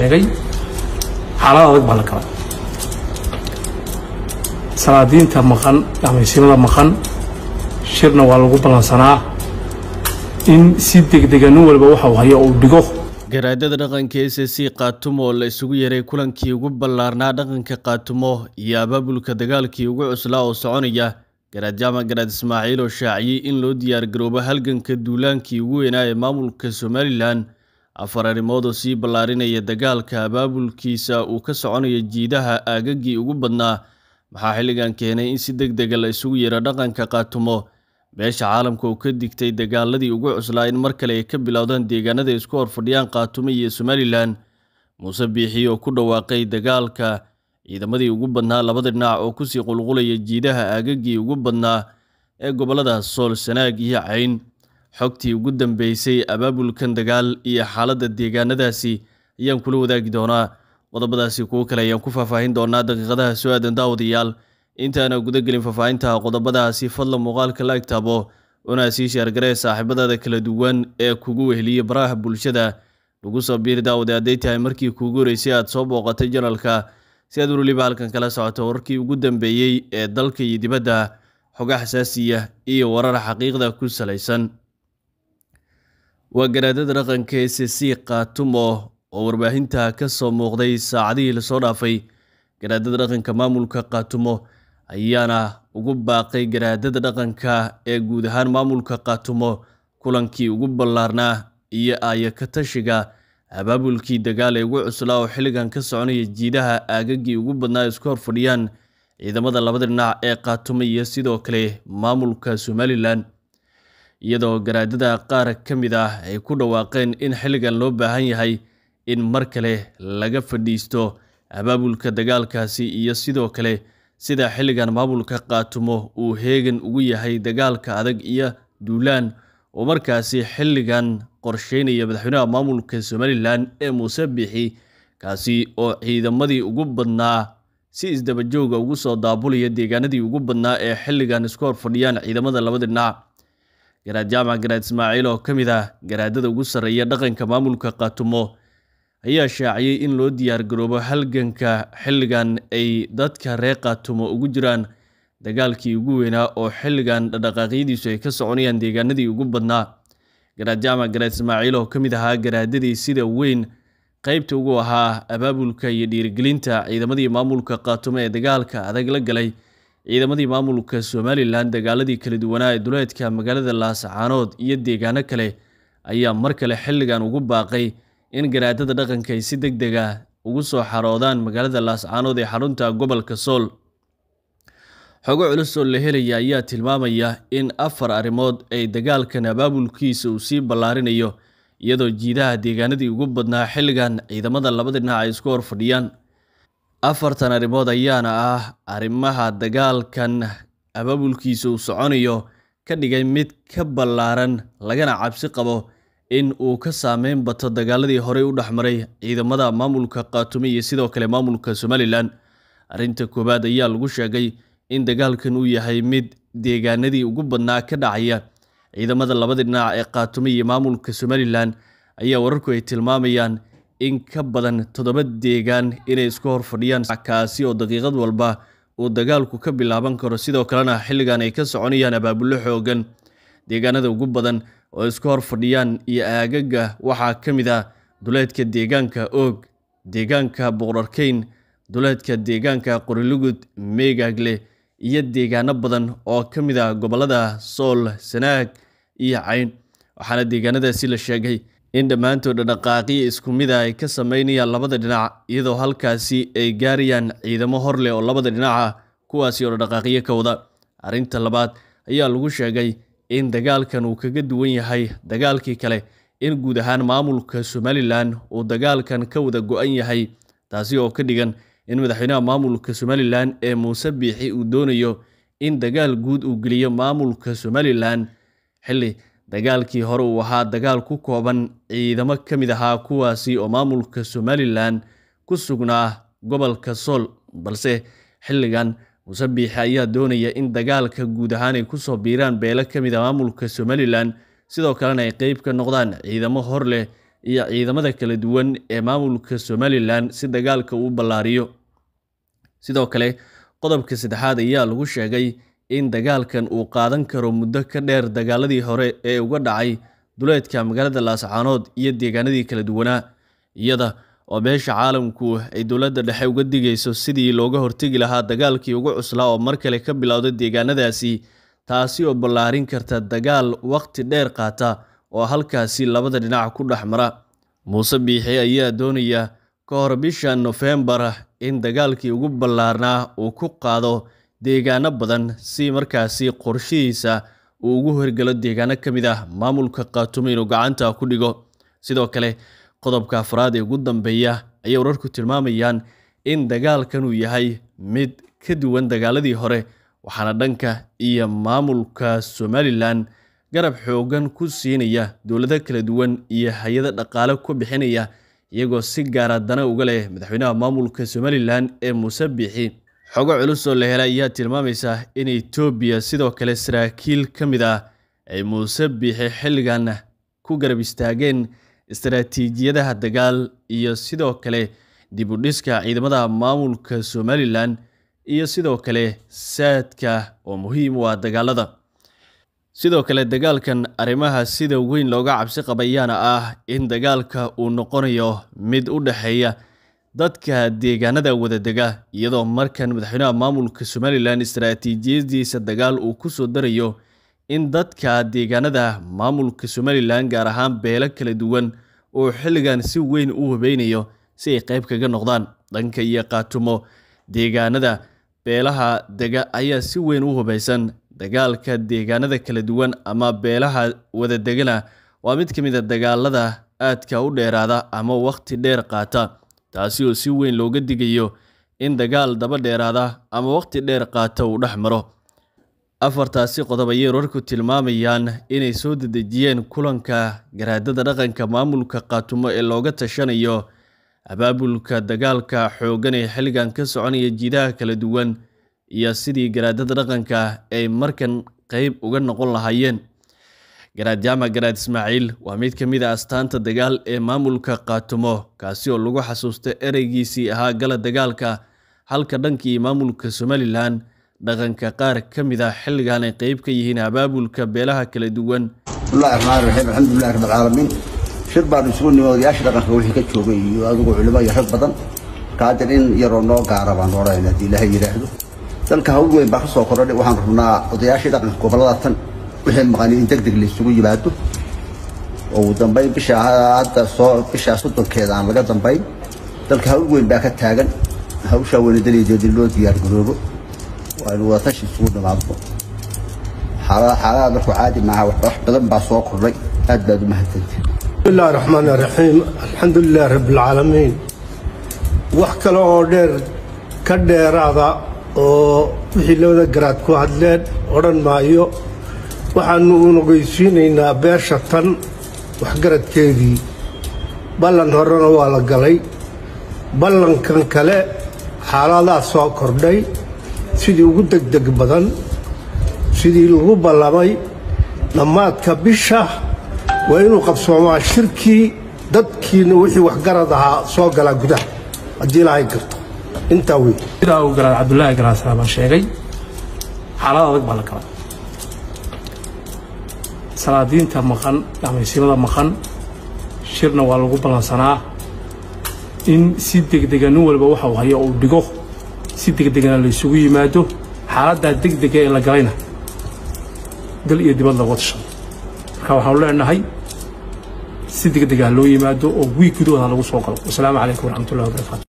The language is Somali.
sheegay xaalad adag baa la kala salaadiinta maqan dhamaysimada maqan shirna waa lagu ballansanaa in si degdega nin walba waxa uu hayo uu dhigo garaadada dhaqanka s c kaatumo oo la isugu yeeray kulankii ugu ballaarnaa dhaqanka qaatumo iyo abaabulka dagaalkii ugu cuslaa oo soconaya garaad jaamac garaad ismaaciil oo shaaciyey in loo diyaargaroobo halganka duulaankii ugu weynaa ee maamulka somalilan afar arrimood oo sii ballaarinaya dagaalka abaabulkiisa uu ka soconayo jiidaha aagaggii ugu badnaa maxaa xilligan keenay in si deg dega ah la isugu yidho dhaqanka qaatumo beesha caalamka uu ka digtay dagaaladii ugu cuslaa in mar kale ay ka bilowdaan deegaanada isku hor fadhiyaan qaatumo iyo somalilan muuse biixii oo ku dhawaaqay dagaalka ciidamadii ugu badnaa labada dhinac oo ku sii qulqulaya jiidaha aagaggii ugu badnaa ee gobollada sool sanaag iyo cayn xogtii ugu dambeysay abaabulkan dagaal iyo xaaladda deegaanadaasi ayaan kula wadaagi doonaa qodobadaasi kuwo kale ayaan ku faahfaahin doonaa daqiiqadaha soo aadan daawadayaal intaana guda gelin faahfaahinta qodobadaasi fadlan muuqaalka la taabo una sii sheergaree saaxiibadaada kala duwan ee kugu weheliya baraha bulshada lagu soo biiri daawade hadday tahay markii kuugu horeysay aad soo booqatay janalka si aad weliba halkan kala socoto wararkii ugu dambeeyey ee dalka iyo dibadda xoga xasaasiya iyo warar xaqiiqda ku salaysan waa garaadada dhaqanka e c kaatumo oo warbaahinta ka soo muuqday saacadihii lasoo dhaafay garaadada dhaqanka maamulka kaatumo ayaana ugu baaqay garaadada dhaqanka ee guud ahaan maamulka kaatumo kulankii ugu ballaarnaa iyo aayo ka tashiga abaabulkii dagaal ee ugu cuslaa oo xilligan ka soconaya jiidaha aagagii ugu badnaa isku hor fadhiyaan ciidamada labada dhinac ee kaatumo iyo sidoo kale maamulka somalilan iyadoo garaadada qaar ka mid ah ay ku dhawaaqeen in xilligan loo baahan yahay in mar kale laga fadhiisto abaabulka dagaalkaasi iyo sidoo kale sida xilligan maamulka qaatumo uu heegan ugu yahay dagaalka adag iyo duulaan oo markaasi xilligan qorsheynaya madaxweynaha maamulka somalilan ee muuse bixi kaasi oo ciidamadii ugu badnaa si isdabajooga ugu soo daabulaya deegaanadii ugu badnaa ee xilligan isku hor fadhiyaan ciidamada labada dhinac garaad jaamac garaad ismaaciil oo ka mid ah garaadada ugu sarreeya dhaqanka maamulka kaatumo ayaa shaaciyey in loo diyaargaroobo halganka xilligan ay dadka reer kaatumo ugu jiraan dagaalkii ugu weynaa oo xilligan dhaqdhaqaaqyadiisu ay ka soconayaan deegaanadii ugu badnaa garaad jaamac garaad ismaaciil oo ka mid ahaa garaadadii sida weyn qaybta ugu ahaa abaabulka iyo dhiirigelinta ciidamadii maamulka kaatumo ee dagaalka adag la galay ciidamadii maamulka somalilan dagaaladii kala duwanaa ee duleedka magaalada laascaanood iyo deegaano kale ayaa mar kale xilligan ugu baaqay in garaadada dhaqanka ay si deg deg ah ugu soo xaroodaan magaalada laascaanood ee xarunta gobolka sool xogo culus oo la helaya ayaa tilmaamaya in afar arrimood ay dagaalkan abaabulkiisa uu sii ballaarinayo iyadoo jiidaha deegaanadii ugu badnaa xilligan ciidamada labada dhinac ay isku hor fadhiyaan afartan arrimood ayaana ah arrimaha dagaalkan abaabulkiisa uu soconayo ka dhigay mid ka ballaaran lagana cabsi qabo in uu ka saameyn bato dagaaladii horey u dhexmaray ciidamada maamulka khaatume iyo sidoo kale maamulka somalilan arrinta koowaad ayaa lagu sheegay in dagaalkan uu yahay mid deegaanadii ugu badnaa ka dhacaya ciidamada labada dhinac ee khaatume iyo maamulka somalilan ayaa wararku ay tilmaamayaan in ka badan toddoba deegaan inay isku hor fadhiyaan kaasi oo daqiiqad walba uu dagaalku ka bilaaban karo sidoo kalena xilligan ay ka soconayaan abaabullo xoogan deegaanada ugu badan oo isku hor fadhiyaan iyo aagaga waxaa ka mid ah duleedka deegaanka oog deegaanka boqorarkeyn duleedka deegaanka qorilugud meegaagle iyo deegaano badan oo ka mid ah gobollada sool sanaag iyo cayn waxaana deegaanadaasi la sheegay in dhammaantood dhaqaaqiyo isku mida ah ay ka samaynayaan labada dhinac iyadoo halkaasi ay gaarayaan ciidamo hor leh oo labada dhinac ah kuwaasi oo dhaqaaqiyo ka wada arrinta labaad ayaa lagu sheegay in dagaalkan uu kaga duwan yahay dagaalkii kale in guud ahaan maamulka somalilan uu dagaalkan ka wada go-an yahay taasi oo ka dhigan in madaxweynaha maamulka somalilan ee muuse biixi uu doonayo in dagaal guud uu geliyo maamulka somalilan xilli dagaalkii hore uu ahaa dagaal ku kooban ciidamo ka mid ahaa kuwaasi oo maamulka somalilan ku sugnaa gobolka sool balse xilligan musabiixe ayaa doonaya in dagaalka guud ahaan ay ku soo biiraan beelo ka mid a ah maamulka somalilan sidoo kalena ay qeyb ka noqdaan ciidamo hor leh iyo ciidamada kala duwan ee maamulka somalilan si dagaalka uu ballaariyo sidoo kale qodobka saddexaad ayaa lagu sheegay in dagaalkan uu qaadan karo muddo ka dheer dagaaladii hore ee uga dhacay duleedka magaalada laascaanood iyo deegaanadii kala duwanaa iyada oo beesha caalamku ay dowladda dhexe uga digayso sidii looga hortegi lahaa dagaalkii ugu cuslaa oo mar kale ka bilowda deegaanadaasi taasi oo ballaarin karta dagaal wakhti dheer qaata oo halkaasi labada dhinac ku dhex mara muuse biixi ayaa doonaya ka hor bisha nofembar in dagaalkii ugu ballaarnaa uu ku qaado deegaano badan si markaasi qorshihiisa uu ugu horgalo deegaano ka mid ah maamulka khaatumo inuu gacanta ku dhigo sidoo kale qodobka afraad ee ugu dambeeya ayay wararku tilmaamayaan in dagaalkan uu yahay mid ka duwan dagaaladii hore waxaana dhanka iyo maamulka somalilan garab xooggan ku siinaya dowlado kala duwan iyo hay-ado dhaqaale ku bixinaya iyagoo si gaara ah haddana uga leh madaxweynaha maamulka somalilan ee muse biixi xogo culus oo la helay ayaa tilmaamaysa in etoobiya sidoo kale saraakiil ka mid ah ay muuse biixi xilligan ku garab istaageen istaraatiijiyadaha dagaal iyo sidoo kale dib u dhiska ciidamada maamulka somalilan iyo sidoo kale saadka oo muhiim u ah dagaalada sidoo kale dagaalkan arrimaha sida weyn looga cabsi qabayaana ah in dagaalka uu noqonayo mid u dhexeeya dadka deegaanada wadadega iyadoo markan madaxweynaha maamulka somalilan istaraatiijiyadiisa dagaal uu ku soo darayo in dadka deegaanada maamulka somalilan gaar ahaan beelo kala duwan oo xilligan si weyn u hubeynayo si ay qayb kaga noqdaan dhanka iyo qaatumo deegaanada beelaha dega ayaa si weyn u hubaysan dagaalka deegaanada kala duwan ama beelaha wadadegana waa mid ka mid a ah dagaalada aadka u dheeraada ama wakhti dheer qaata taasi oo si weyn looga digayo in dagaal daba dheeraada ama wakhti dheer qaata uu dhex maro afartaasi qodob ayay rarku tilmaamayaan inay soo dedejiyeen kulanka garaadada dhaqanka maamulka qaatumo ee looga tashanayo abaabulka dagaalka xooggan ee xilligan ka soconaya jiidaha kala duwan iyo sidii garaadada dhaqanka ay markan qayb uga noqon lahaayeen garaad jaama garaad ismaaciil waa mid ka mid a ah astaanta dagaal ee maamulka kaatumo kaasi oo lagu xasuusta ereygiisii ahaa gala dagaalka halka dhankii maamulka somalilan dhaqanka qaar ka mid a ah xilligan ay qeyb ka yihiin abaabulka beelaha kala duwan alxamdulilahi rabbilcaalamiin shir baan isugu nimi odayaasha dhaqanka wixii ka joogay iyo adugu culimo iyo rag badan kaadir in yaroo noo gaara baan odhanayn haddii ilaahay yidhaahdo dalka hawl weyn baa ka soo kordha waxaan rabnaa odayaashii dhaqanka gobollada tan وحين مقالين دقدق اللي سوي جباته ودم بين بشا عادة صو بشا صدق كذا عن لقط دم هاو وين باك التاجن هاو شو دلي جد اللو ديار جروبه وين وطش الصور ده عبده حرا حرا ده عادي معه وراح بدم بسوق الري أدد ما بسم الله الرحمن الرحيم الحمد لله رب العالمين وحكى الاوردر كدير هذا وحي لو ذكرت كو هادلين ورن مايو waxaanu unogeysiinaynaa beesha tan waxgaradkeedii ballan horena waa la galay ballankan kale xaaladaas soo kordhay sidii ugu deg deg badan sidii lagu ballamay dhammaadka bisha waa inuu qabsoomaa shirkii dadkiina wixii waxgarad ahaa soo galaa gudaha haddii ilaahay garto intaa wey sidaa uu galaad cabdulaahi galaas sheegay xaalad adag baa la galay salaadiinta maqan dhamaysimada maqan shirna waa lagu ballansanaa in si degdega nin walba waxa uu hayo uu dhigo si degdegana la yimaado xaaladdaa degdega ee la galayna dal iyo dibad lagu tashan marka waxaanu leenahay si degdeg loo yimaado oo wiig gudahooda lagu soo galo wasalaamu calaykum waraxmatullahi wabarakatu